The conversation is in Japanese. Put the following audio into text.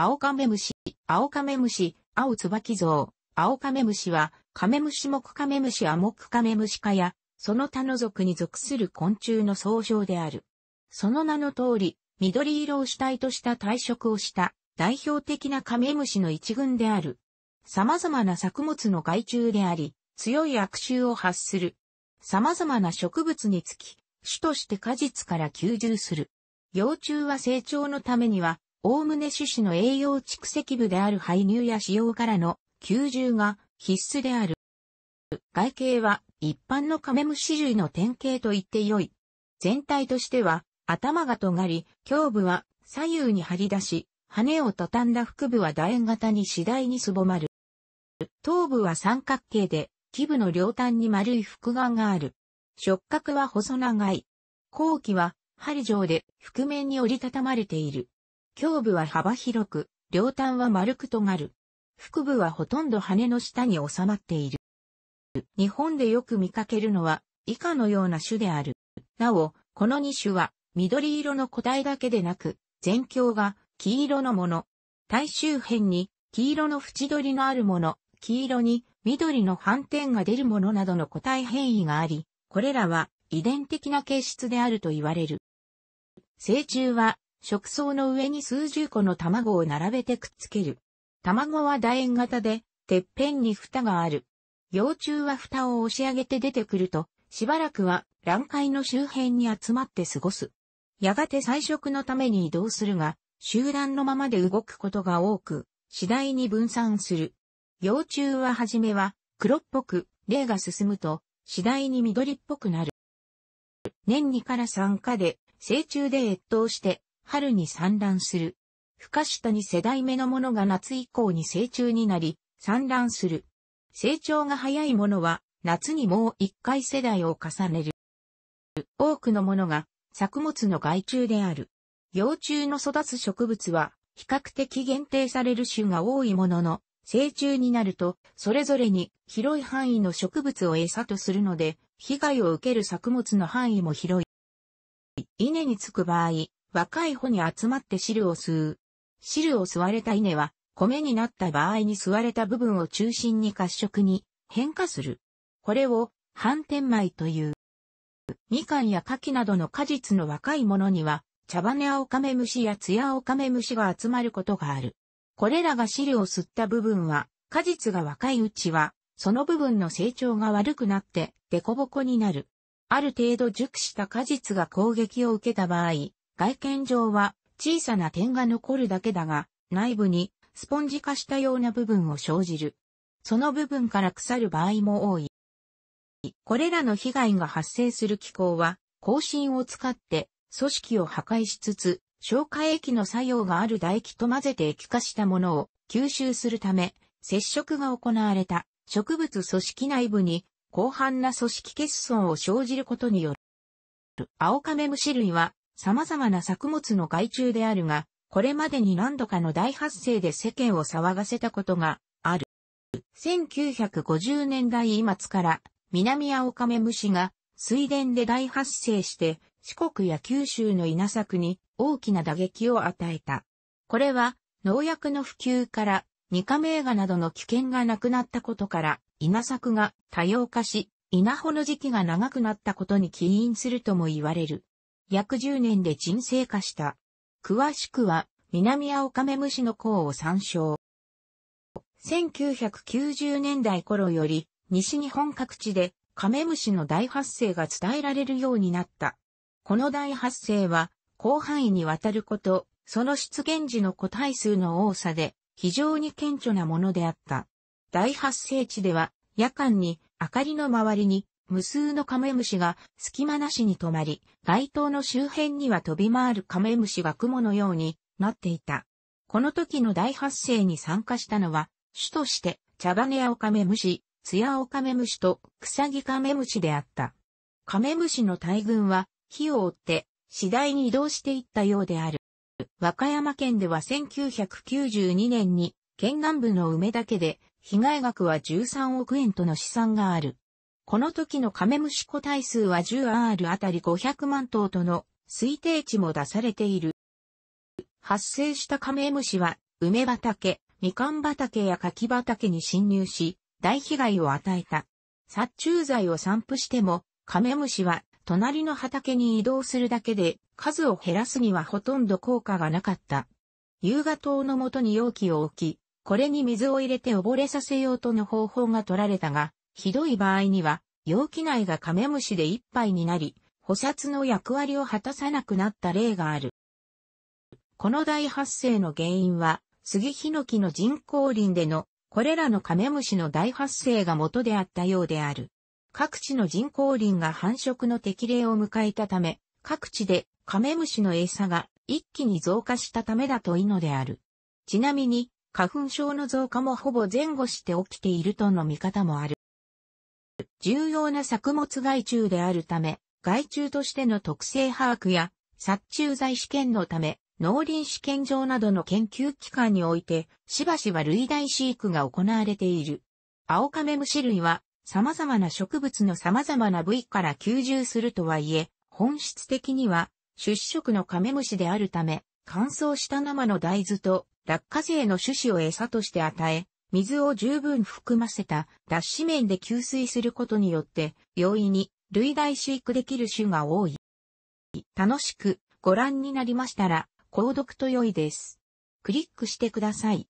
青カメムシ、青カメムシ、青椿像、青カメムシは、カメムシ目カメムシアモクカメムシ科や、その他の属に属する昆虫の総称である。その名の通り、緑色を主体とした体色をした代表的なカメムシの一群である。様々な作物の害虫であり、強い悪臭を発する。様々な植物につき、種として果実から吸収する。幼虫は成長のためにはおおむね種子の栄養蓄積部である排乳や使用からの吸収が必須である。外形は一般のカメムシ類の典型と言って良い。全体としては頭が尖り、胸部は左右に張り出し、羽を畳んだ腹部は楕円型に次第にすぼまる。頭部は三角形で、基部の両端に丸い腹眼がある。触角は細長い。後期は針状で覆面に折りたたまれている。胸部は幅広く、両端は丸く尖る。腹部はほとんど羽の下に収まっている。日本でよく見かけるのは以下のような種である。なお、この2種は緑色の個体だけでなく、全境が黄色のもの。体周辺に黄色の縁取りのあるもの、黄色に緑の斑点が出るものなどの個体変異があり、これらは遺伝的な形質であると言われる。成虫は食槽の上に数十個の卵を並べてくっつける。卵は楕円型で、てっぺんに蓋がある。幼虫は蓋を押し上げて出てくると、しばらくは卵塊の周辺に集まって過ごす。やがて菜食のために移動するが、集団のままで動くことが多く、次第に分散する。幼虫ははじめは黒っぽく、霊が進むと、次第に緑っぽくなる。年2から3日で、成虫で越冬して、春に産卵する。孵化した2世代目のものが夏以降に成虫になり、産卵する。成長が早いものは、夏にもう一回世代を重ねる。多くのものが、作物の害虫である。幼虫の育つ植物は、比較的限定される種が多いものの、成虫になると、それぞれに広い範囲の植物を餌とするので、被害を受ける作物の範囲も広い。稲につく場合、若い穂に集まって汁を吸う。汁を吸われた稲は、米になった場合に吸われた部分を中心に褐色に変化する。これを、反転米という。みかんや蠣などの果実の若いものには、茶羽オカメムシやツヤオカメムシが集まることがある。これらが汁を吸った部分は、果実が若いうちは、その部分の成長が悪くなって、デコボコになる。ある程度熟した果実が攻撃を受けた場合、外見上は小さな点が残るだけだが、内部にスポンジ化したような部分を生じる。その部分から腐る場合も多い。これらの被害が発生する機構は、更新を使って組織を破壊しつつ、消化液の作用がある唾液と混ぜて液化したものを吸収するため、接触が行われた植物組織内部に広範な組織欠損を生じることによる。アオカメムシ類は様々な作物の害虫であるが、これまでに何度かの大発生で世間を騒がせたことがある。1950年代今つから南青ム虫が水田で大発生して四国や九州の稲作に大きな打撃を与えた。これは農薬の普及からニカメ映画などの危険がなくなったことから稲作が多様化し、稲穂の時期が長くなったことに起因するとも言われる。約10年で沈静化した。詳しくは、南青亀カメムシの項を参照。1990年代頃より、西日本各地でカメムシの大発生が伝えられるようになった。この大発生は、広範囲にわたること、その出現時の個体数の多さで、非常に顕著なものであった。大発生地では、夜間に、明かりの周りに、無数のカメムシが隙間なしに止まり、街灯の周辺には飛び回るカメムシが雲のようになっていた。この時の大発生に参加したのは、主として茶羽アオカメムシ、ツヤオカメムシとクサギカメムシであった。カメムシの大群は火を追って次第に移動していったようである。和歌山県では1992年に県南部の梅だけで被害額は13億円との試算がある。この時のカメムシ個体数は 10R あたり500万頭との推定値も出されている。発生したカメムシは、梅畑、みかん畑や柿畑に侵入し、大被害を与えた。殺虫剤を散布しても、カメムシは隣の畑に移動するだけで数を減らすにはほとんど効果がなかった。夕方灯のもとに容器を置き、これに水を入れて溺れさせようとの方法が取られたが、ひどい場合には、容器内がカメムシで一杯になり、補殺の役割を果たさなくなった例がある。この大発生の原因は、杉ヒノキの人工林での、これらのカメムシの大発生が元であったようである。各地の人工林が繁殖の適齢を迎えたため、各地でカメムシの餌が一気に増加したためだといいのである。ちなみに、花粉症の増加もほぼ前後して起きているとの見方もある。重要な作物害虫であるため、害虫としての特性把握や、殺虫剤試験のため、農林試験場などの研究機関において、しばしば類大飼育が行われている。アオカメムシ類は、様々な植物の様々な部位から吸収するとはいえ、本質的には、出色のカメムシであるため、乾燥した生の大豆と落花生の種子を餌として与え、水を十分含ませた脱脂面で吸水することによって、容易に類大飼育できる種が多い。楽しくご覧になりましたら、購読と良いです。クリックしてください。